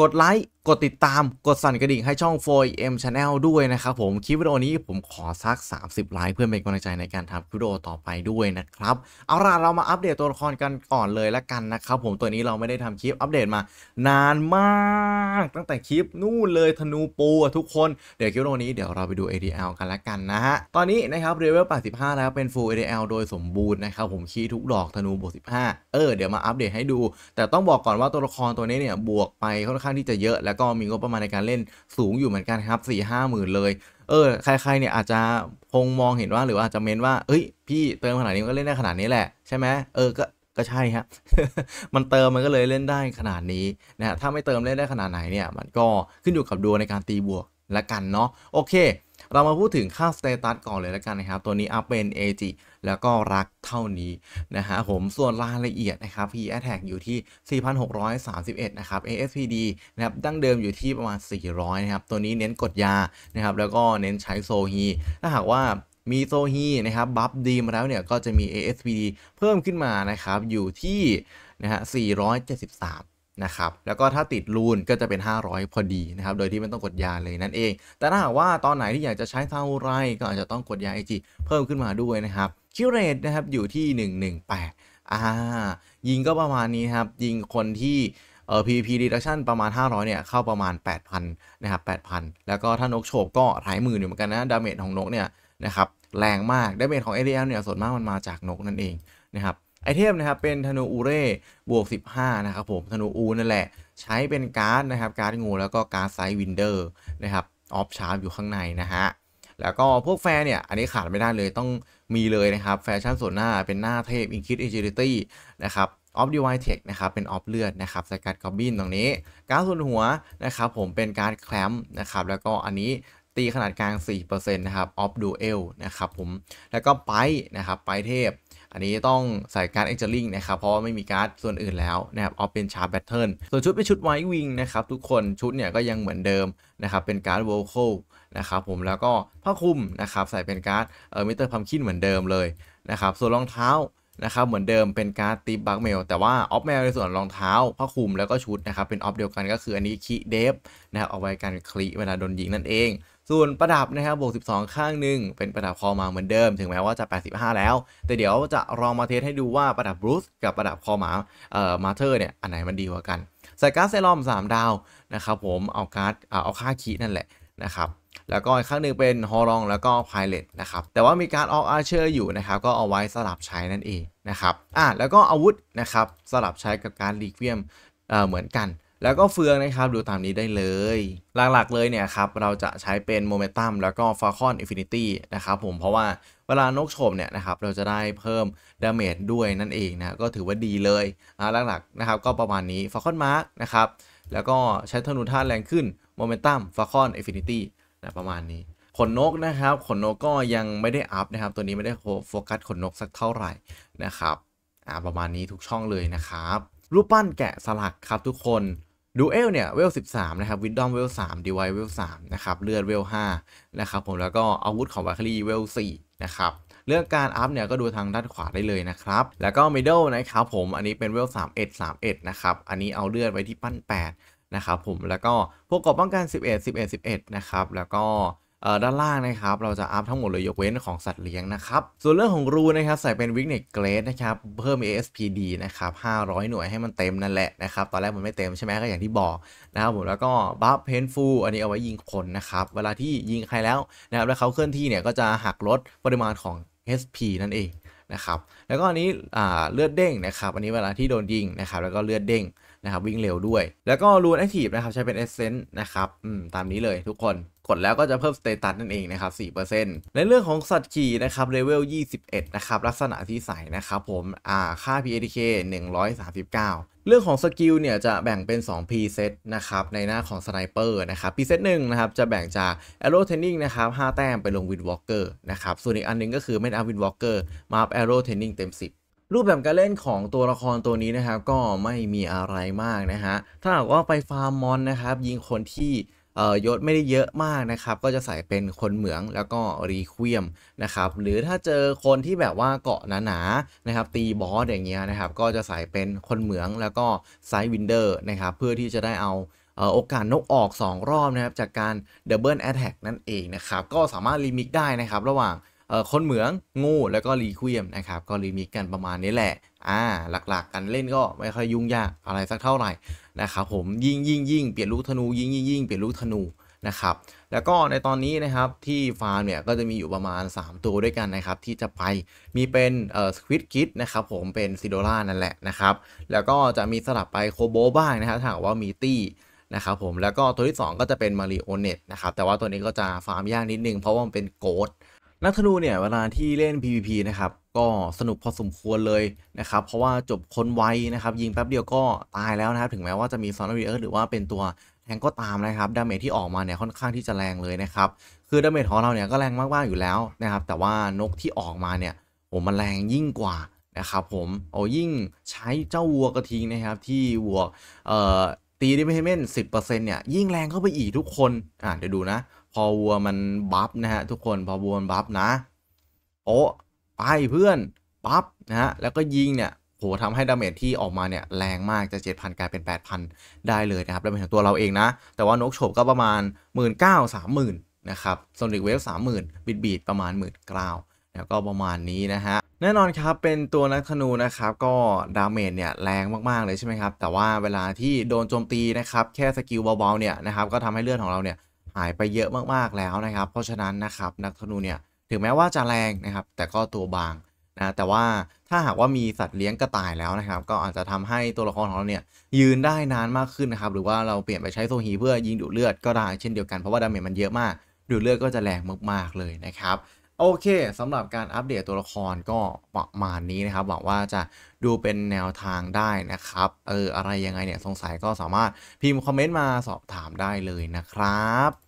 กดไลค์กดติดตามกดสั่นกระดิ่งให้ช่อง 4M Channel ด้วยนะครับผมคลิปวิดีโอนี้ผมขอสัก 30ไลค์เพื่อเป็นกำลังใจในการทำคลิปวิดีโอต่อไปด้วยนะครับเอาล่ะเรามาอัปเดตตัวละครกันก่อนเลยละกันนะครับผมตัวนี้เราไม่ได้ทำคลิปอัปเดตมานานมาก ตั้งแต่คลิปนู่นเลยธนูปูทุกคนเดี๋ยวคลิปวิดีโอนี้เดี๋ยวเราไปดู ADL กันละกันนะฮะตอนนี้นะครับเรเวล 85 แล้วเป็น Full ADL โดยสมบูรณ์นะครับผมคีทุกดอกธนูบวก 15 เออเดี๋ยวมาอัปเดตให้ดู แต่ต้องบอกก่อนว่าตัวละครตัวนี้เนี่ยบวกไปค่อนข้างที่จะเยอะแล้วแล้วก็มีงบประมาณในการเล่นสูงอยู่เหมือนกันครับ4ี่ห้าหมื่นเลยเออใครๆเนี่ยอาจจะคงมองเห็นว่าหรืออาจจะเมนว่าเอ้ย พี่เติมขนาดนี้ก็เล่นได้ขนาดนี้แหละใช่ไหมเออก็ก็ใช่ฮะมันเติมมันก็เลยเล่นได้ขนาดนี้นะถ้าไม่เติมเล่นได้ขนาดไหนเนี่ย มันก็ขึ้นอยู่กับดวงในการตีบวกและกันเนาะโอเคเรามาพูดถึงค่าสเตตัสก่อนเลยแล้วกันนะครับ ตัวนี้อัพเป็นเอจแล้วก็รักเท่านี้นะฮะผมส่วนรายละเอียดนะครับ p a t t a c อยู่ที่ 4,631 นะครับ ASPD นะครับ ดั้งเดิมอยู่ที่ประมาณ 400 นะครับ ตัวนี้เน้นกดยานะครับ แล้วก็เน้นใช้โซฮี ถ้าหากว่ามีโซฮีนะครับ บัฟดีมาแล้วเนี่ยก็จะมี ASPD เพิ่มขึ้นมานะครับ อยู่ที่นะฮะ 473นะครับ แล้วก็ถ้าติดรูนก็จะเป็น 500 พอดีนะครับ โดยที่ไม่ต้องกดยาเลยนั่นเอง แต่ถ้าหากว่าตอนไหนที่อยากจะใช้ซามูไรก็อาจจะต้องกดยา IG เพิ่มขึ้นมาด้วยนะครับคิวเรตนะครับอยู่ที่ 118อ่ายิงก็ประมาณนี้ครับ ยิงคนที่เอ่อ PVP reduction ประมาณ 500 เนี่ย เข้าประมาณ 8,000 นะครับ 8,000 แล้วก็ถ้านกโฉบก็หลายหมื่นอยู่เหมือนกันนะดาเมจของนกเนี่ยนะครับแรงมากดาเมจของ ADL เนี่ยส่วนมากมันมาจากนกนั่นเองนะครับไอเทม นะครับ เป็นธนูอูเร่บวก 15 นะครับผมธนูอูนั่นแหละ ใช้เป็นการ์ดนะครับการ์ดงูแล้วก็การ์ดไซวินเดอร์นะครับออฟชาร์ปอยู่ข้างในนะฮะแล้วก็พวกแฟร์เนี่ย อันนี้ขาดไม่ได้เลยต้องมีเลยนะครับแฟชั่นส่วนหน้าเป็นหน้าเทพอิงคิดอิจิลิตี้นะครับออฟดีไวเทคนะครับ เป็นออฟเลือดนะครับสกัดกอบบินตรงนี้การ์ดส่วนหัวนะครับ ผมเป็นการ์ดแคลมนะครับแล้วก็อันนี้ตีขนาดกลาง4%นะครับออฟดูเอลนะครับผมแล้วก็ไปนะครับไปเทพอันนี้ต้องใส่การ์ดเอ็กเจอริงนะครับเพราะว่า ไม่มีการ์ดส่วนอื่นแล้วนะครับเอาเป็นชาร์ปแบทเทิลส่วนชุดเป็นชุดไวท์วิงนะครับทุกคนชุดเนี่ยก็ยังเหมือนเดิมนะครับเป็นการ์ดโวโคลนะครับผมแล้วก็ผ้าคลุมนะครับใส่เป็นการ์ดเอ่อมิเตอร์พัมคินเหมือนเดิมเลยนะครับส่วนรองเท้านะครับเหมือนเดิมเป็นการ์ดติปบักเมล แต่ว่าออฟเมลในส่วนรองเท้าผ้าคลุมแล้วก็ชุดนะครับ เป็นออฟเดียวกันก็คืออันนี้คีเดฟนะครับเอาไว้การคลีเวลาโดนยิงนั่นเอง ส่วนประดับนะครับบวก12ข้างหนึ่งเป็นประดับคอมาเหมือนเดิมถึงแม้ว่าจะ 85 แล้ว แต่เดี๋ยวจะลองมาเทสให้ดูว่าประดับบรูซกับประดับคอมาเอ่อมาเธอร์เนี่ยอันไหนมันดีกว่ากันใส่การ์ดเซรอม 3 ดาวนะครับผมเอาการ์ดเอาค่าคีนั่นแหละนะครับแล้วก็อีกข้างหนึ่งเป็นฮอลองแล้วก็ไพเลตนะครับ แต่ว่ามีการออกอาเชอร์อยู่นะครับ ก็เอาไว้สลับใช้นั่นเองนะครับอ่ะแล้วก็อาวุธ นะครับสลับใช้กับการรีเวียมเหมือนกัน แล้วก็เฟืองนะครับ ดูตามนี้ได้เลย หลักๆเลยเนี่ยครับ เราจะใช้เป็นโมเมนตัมแล้วก็ฟาคอนอินฟินิตี้นะครับผมเพราะว่าเวลานกโฉมเนี่ยนะครับเราจะได้เพิ่มดาเมจด้วยนั่นเองนะก็ถือว่าดีเลยนะหลักๆนะครับก็ประมาณนี้ฟาคอนมาร์กนะครับแล้วก็ใช้ธนูธาตุแรงขึ้นโมเมนตัมฟาคอนอินฟินิตี้นะประมาณนี้ขนนกนะครับขนนกก็ยังไม่ได้อัพนะครับตัวนี้ไม่ได้โฟกัสขนนกสักเท่าไหร่นะครับอ่าประมาณนี้ทุกช่องเลยนะครับรูปปั้นแกะสลักครับทุกคนดูเอลเนี่ยเวล13 นะครับวิดดอมเวล3ดีไวเวล3นะครับเลือดเวล5นะครับผมแล้วก็อาวุธของวาคลีเวล4นะครับเรื่องการอัพเนี่ยก็ดูทางด้านขวาได้เลยนะครับแล้วก็มิดเดิลนะครับผมอันนี้เป็นเวล3 1 3 1นะครับ อันนี้เอาเลือดไว้ที่ปั้น 8นะครับผมแล้วก็พวกกรอบป้องกัน 11 11 11 นะครับ แล้วก็ด้านล่างนะครับเราจะอัพทั้งหมดเลยยกเว้นของสัตว์เลี้ยงนะครับส่วนเรื่องของรูนะครับใส่เป็นวิกเนตเกรดนะครับเพิ่ม ASPD นะครับ500หน่วยให้มันเต็มนั่นแหละนะครับตอนแรกมันไม่เต็มใช่ไหมก็อย่างที่บอกนะครับผมแล้วก็บัฟเพนฟูอันนี้เอาไว้ยิงคนนะครับเวลาที่ยิงใครแล้วนะครับแล้วเขาเคลื่อนที่เนี่ยก็จะหักลดปริมาณของ HP นั่นเองนะครับแล้วก็อันนี้เลือดเด้งนะครับ อันนี้เวลาที่โดนยิงนะครับ แล้วก็เลือดเด้งนะครับวิ่งเร็วด้วย แล้วก็รูนแอคทีฟนะครับใช้เป็นเอเซนต์นะครับตามนี้เลยทุกคนกดแล้วก็จะเพิ่มสเตตัสนั่นเองนะครับ 4%ในเรื่องของสัตว์ขี่นะครับเลเวล 21 นะครับ ลักษณะที่ใส่นะครับผมอ่าค่า p a d k 139 เรื่องของสกิลเนี่ยจะแบ่งเป็น2 p s e t นะครับ ในหน้าของสไนเปอร์นะครับ p s e ตหนะครับ จะแบ่งจาก arrow training นะครับ 5 แต้มไปลง windwalker นะครับ ส่วนอีกอันนึงก็คือไม่เอา windwalker มา arrow training เต็ม 10 รูปแบบการเล่นของตัวละครตัวนี้นะครับก็ไม่มีอะไรมากนะฮะ ถ้าหากว่าไปฟาร์มมอนนะครับยิงคนที่ยศไม่ได้เยอะมากนะครับก็จะใส่เป็นคนเหมืองแล้วก็รีควีมนะครับหรือถ้าเจอคนที่แบบว่าเกาะหนาๆนะครับตีบอสอย่างเงี้ยนะครับก็จะใส่เป็นคนเหมืองแล้วก็ไซวินเดอร์นะครับเพื่อที่จะได้เอาโอกาสนกออก 2 รอบนะครับจากการเดบเบิลแอตแทกนั่นเองนะครับก็สามารถรีมิกได้นะครับระหว่างคนเหมืองงูแล้วก็รีควีมนะครับก็รีมิกกันประมาณนี้แหละอ่าหลักๆกกันเล่นก็ไม่ค่อยยุ่งยาก อะไรสักเท่าไหร่นะครับผมยิงยิงยิงเปลี่ยนลูกธนูยิงยิงยิงเปลี่ยนลูกธนูนะครับแล้วก็ในตอนนี้นะครับที่ฟาร์มเนี่ยก็จะมีอยู่ประมาณ 3 ตัวด้วยกันนะครับ ที่จะไปมีเป็นเอ่อสควิตคิดนะครับผมเป็นซิโดล่านั่นแหละนะครับแล้วก็จะมีสลับไปโคโบบ้างนะครับถ้าว่ามีตี้นะครับผมแล้วก็ตัวที่ 2 ก็จะเป็นมาริโอเนตนะครับแต่ว่าตัวนี้ก็จะฟาร์มยากนิดนึง เพราะว่ามันเป็นโกดนักธนูเนี่ยเวลาที่เล่น PVP นะครับก็สนุกพอสมควรเลยนะครับ เพราะว่าจบคนไวนะครับ ยิง แป๊บเดียวก็ตายแล้วนะครับถึงแม้ว่าจะมีซอนเวียร์หรือว่าเป็นตัวแทงก็ตามนะครับดาเมจที่ออกมาเนี่ยค่อนข้างที่จะแรงเลยนะครับ คือดาเมจของเราเนี่ยก็แรงมากๆอยู่แล้วนะครับแต่ว่านกที่ออกมาเนี่ยโอ้มันแรงยิ่งกว่านะครับผมโอ้ยิ่งใช้เจ้าวัวกระทิงนะครับ ที่วัวเอ่อตีดิเมเมนสิบเปอร์เซ็นต์เนี่ยยิ่งแรงเข้าไปอีกทุกคนอ่าเดี๋ยวดูนะ พอวัวมันบัฟนะฮะทุกคนพอวัวมันบัฟนะ โอ้ไปเพื่อน ปั๊บนะฮะแล้วก็ยิงเนี่ยโหทำให้ดาเมจที่ออกมาเนี่ยแรงมากจะ 7,000 กลายเป็น 8,000 ได้เลยนะครับดาเมจของตัวเราเองนะแต่ว่านกโฉบก็ประมาณ 1 9 0 0 0 0 0นะครับโซนิกเวฟ30,000บิดบีดประมาณ1 9 0 0 0แล้วก็ประมาณนี้นะฮะ แน่นอนครับ เป็นตัวนักธนูนะครับ ก็ดาเมจเนี่ย แรงมากๆเลยใช่ไหมครับ แต่ว่าเวลาที่โดนโจมตีนะครับ แค่สกิลเบาๆเนี่ยนะครับก็ทำให้เลือดของเราเนี่ยหายไปเยอะมากๆแล้วนะครับเพราะฉะนั้นนะครับนักธนูเนี่ยถึงแม้ว่าจะแรงนะครับ แต่ก็ตัวบางนะแต่ว่าถ้าหากว่ามีสัตว์เลี้ยงกระต่ายแล้วนะครับ ก็อาจจะทำให้ตัวละครของเราเนี่ยยืนได้นานมากขึ้นนะครับ หรือว่าเราเปลี่ยนไปใช้โซฮีเพื่อยิงดูดเลือดก็ได้เช่นเดียวกันเพราะว่าดาเมจมันเยอะมากดูดเลือดก็จะแรงมากๆเลยนะครับ โอเคสำหรับการอัปเดตตัวละครก็ประมาณนี้นะครับหวังว่าจะดูเป็นแนวทางได้นะครับเอออะไรยังไงเนี่ยสงสัยก็สามารถพิมพ์คอมเมนต์มาสอบถามได้เลยนะครับ